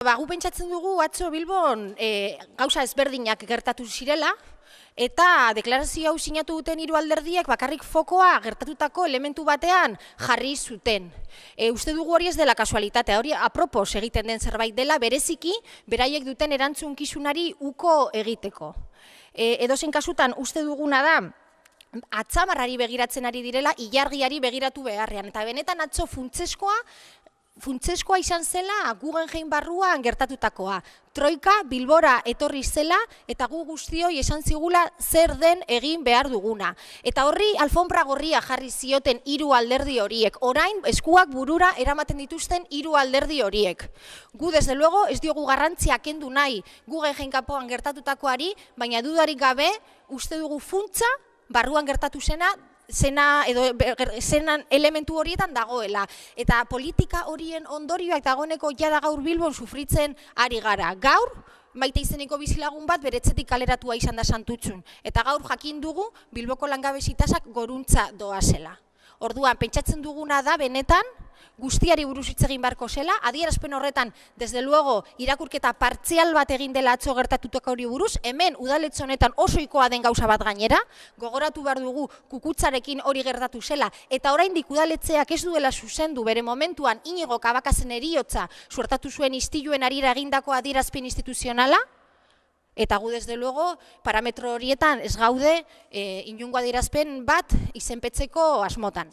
Ba, gu pentsatzen dugu, atzo Bilbon, e, gauza ezberdinak gertatu zirela, eta deklarazio hau sinatu duten hiru alderdiek bakarrik fokoa gertatutako elementu batean jarri zuten. E, uste dugu hori ez dela kasualitatea, hori apropos egiten den zerbait dela, bereziki, beraiek duten erantzun kizunari uko egiteko. E, eh, edo kasutan, uste duguna da, atzamarrari begiratzen ari direla, ilargiari begiratu beharrean. Eta benetan atzo funtzeskoa, funtzeskoa izan zela Guggenheim barruan gertatutakoa. Troika Bilbora etorri zela eta gu guztioi esan zigula zer den egin behar duguna. Eta horri alfombra gorria jarri zioten hiru alderdi horiek. Orain eskuak burura eramaten dituzten hiru alderdi horiek. Gu desde luego ez diogu garrantzia kendu nahi Guggenheim kapoan gertatutakoari, baina dudarik gabe uste dugu funtza barruan gertatu zena zena edo zenan elementu horietan dagoela eta politika horien ondorioak dagoeneko ja gaur Bilbon sufritzen ari gara. Gaur maite izeneko bizilagun bat beretzetik kaleratua izan da santutxun eta gaur jakin dugu Bilboko langabezitasak goruntza doa zela. Orduan, pentsatzen duguna da, benetan, guztiari buruz hitz egin beharko zela, adierazpen horretan, desde luego, irakurketa partzial bat egin dela atzo gertatutuak hori buruz, hemen udaletxo honetan osoikoa den gauza bat gainera, gogoratu behar dugu kukutzarekin hori gertatu zela, eta oraindik udaletxeak ez duela zuzendu bere momentuan inigo kabakazen eriotza suertatu zuen istiluen arira egindako adierazpen instituzionala, Eta gu desde luego parametro horietan ez gaude eh, inungo adierazpen bat izenpetzeko asmotan.